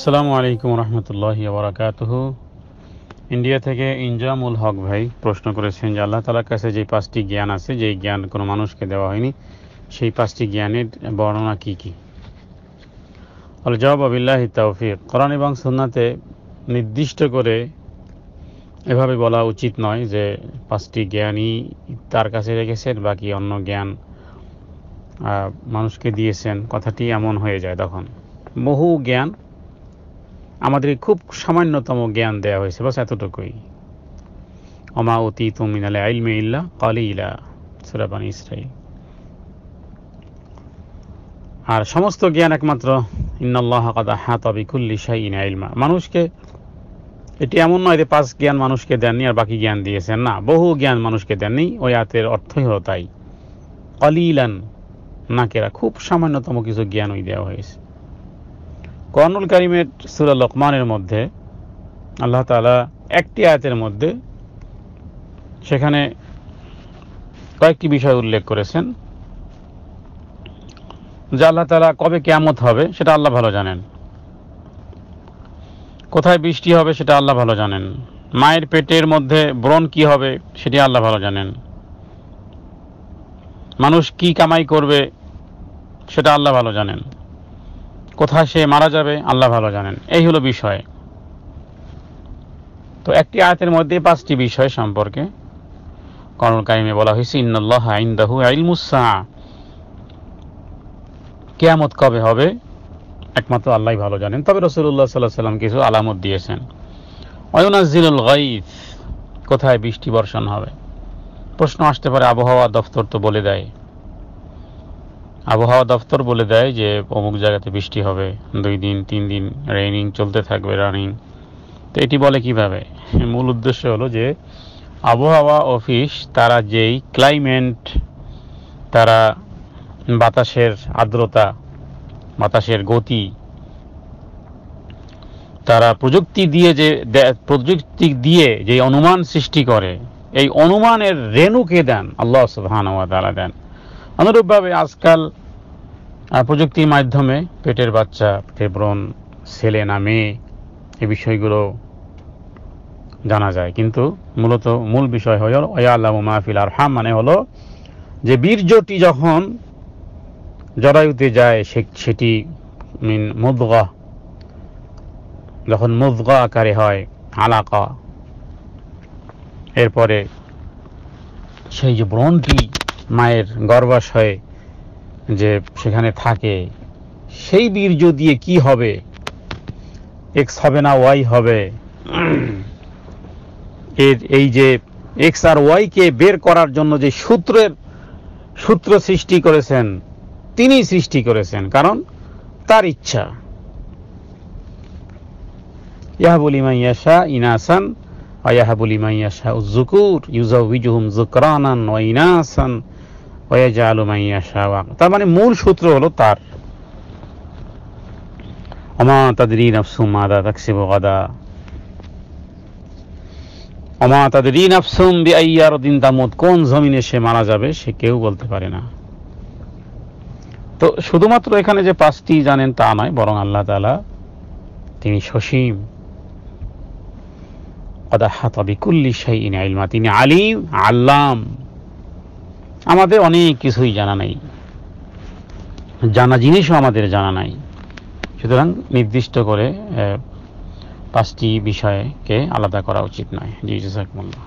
আসসালামু আলাইকুম রহমতুল্লাহ আবরাকাতহ ইন্ডিয়া থেকে ইনজামুল হক ভাই প্রশ্ন করেছেন যে আল্লাহ তালার কাছে যে পাঁচটি জ্ঞান আছে যেই জ্ঞান কোনো মানুষকে দেওয়া হয়নি সেই পাঁচটি জ্ঞানের বর্ণনা কী কী আল জবাব আবিল্লাহ তৌফিক কোরআন এবং সন্নাতে নির্দিষ্ট করে এভাবে বলা উচিত নয় যে পাঁচটি জ্ঞানই তার কাছে রেখেছেন বাকি অন্য জ্ঞান মানুষকে দিয়েছেন কথাটি এমন হয়ে যায় তখন বহু জ্ঞান আমাদের খুব সামান্যতম জ্ঞান দেয়া হয়েছে বাস এতটুকুই অমা অতি তুমিনালে আইলমে ইল্লা কলে ইলা সুরাবানি ইসরাই আর সমস্ত জ্ঞান একমাত্র ইন্নাল্লাহ কাদা হ্যাঁ তবে হাত অবিকুল্লি ইন আইলমা মানুষকে এটি এমন নয় যে পাঁচ জ্ঞান মানুষকে দেননি আর বাকি জ্ঞান দিয়েছেন না বহু জ্ঞান মানুষকে দেননি ওই আতের অর্থই হলো তাই অলিলান নাকেরা খুব সামান্যতম কিছু জ্ঞানই দেওয়া হয়েছে কর্নুল করিমের সুরা লকমানের মধ্যে আল্লাহ তালা একটি আয়াতের মধ্যে সেখানে কয়েকটি বিষয় উল্লেখ করেছেন যে আল্লাহ তালা কবে কেয়ামত হবে সেটা আল্লাহ ভালো জানেন কোথায় বৃষ্টি হবে সেটা আল্লাহ ভালো জানেন মায়ের পেটের মধ্যে ব্রণ কি হবে সেটি আল্লাহ ভালো জানেন মানুষ কি কামাই করবে সেটা আল্লাহ ভালো জানেন কোথায় সে মারা যাবে আল্লাহ ভালো জানেন এই হলো বিষয় তো একটি আয়াতের মধ্যে পাঁচটি বিষয় সম্পর্কে করণ কাইমে বলা হয়েছে ইন্নআল্লাহ আইন্দাহু আইলমুসা কেয়ামত কবে হবে একমাত্র আল্লাহ ভালো জানেন তবে রসুল্লাহ সাল্লাহ সাল্লাম কিছু আলামত দিয়েছেন অয়নাজিরুল গাইফ কোথায় বৃষ্টি বর্ষণ হবে প্রশ্ন আসতে পারে আবহাওয়া দফতর তো বলে দেয় আবহাওয়া দপ্তর বলে দেয় যে অমুক জায়গাতে বৃষ্টি হবে দুই দিন তিন দিন রেইনিং চলতে থাকবে রানিং তো এটি বলে কিভাবে মূল উদ্দেশ্য হলো যে আবহাওয়া অফিস তারা যেই ক্লাইমেট তারা বাতাসের আর্দ্রতা বাতাসের গতি তারা প্রযুক্তি দিয়ে যে প্রযুক্তি দিয়ে যে অনুমান সৃষ্টি করে এই অনুমানের রেণুকে দেন আল্লাহ সুহান দেন অনুরূপভাবে আজকাল প্রযুক্তির মাধ্যমে পেটের বাচ্চা পেটের ব্রণ ছেলে না মেয়ে এ বিষয়গুলো জানা যায় কিন্তু মূলত মূল বিষয় হল আল্লাহ মাহফিল আর হাম মানে হলো যে বীর্যটি যখন জরায়ুতে যায় সে সেটি মিন মুদগা যখন মুদগা আকারে হয় আলাকা এরপরে সেই যে ব্রণটি মায়ের গর্ভাশয়ে যে সেখানে থাকে সেই বীর্য দিয়ে কি হবে এক্স হবে না ওয়াই হবে এর এই যে এক্স আর ওয়াইকে বের করার জন্য যে সূত্রের সূত্র সৃষ্টি করেছেন তিনি সৃষ্টি করেছেন কারণ তার ইচ্ছা ইয়াহাবুলি মাইয়াশা ইনাসান ইয়াহাবুলি জুকুর উজুকুর ইউজাউজুহুম জুকরানান ওয়া ইনাসান তার মানে মূল সূত্র হলো তার অমা অমা দিন কোন জমিনে সে মারা যাবে সে কেউ বলতে পারে না তো শুধুমাত্র এখানে যে পাঁচটি জানেন তা নয় বরং আল্লাহ তালা তিনি সসীম কদা হাতবি কুল্লি শাইন আইলমা তিনি আলিম আল্লাম আমাদের অনেক কিছুই জানা নাই জানা জিনিসও আমাদের জানা নাই সুতরাং নির্দিষ্ট করে পাঁচটি বিষয়কে আলাদা করা উচিত নয় জি জাজাকমুল্লাহ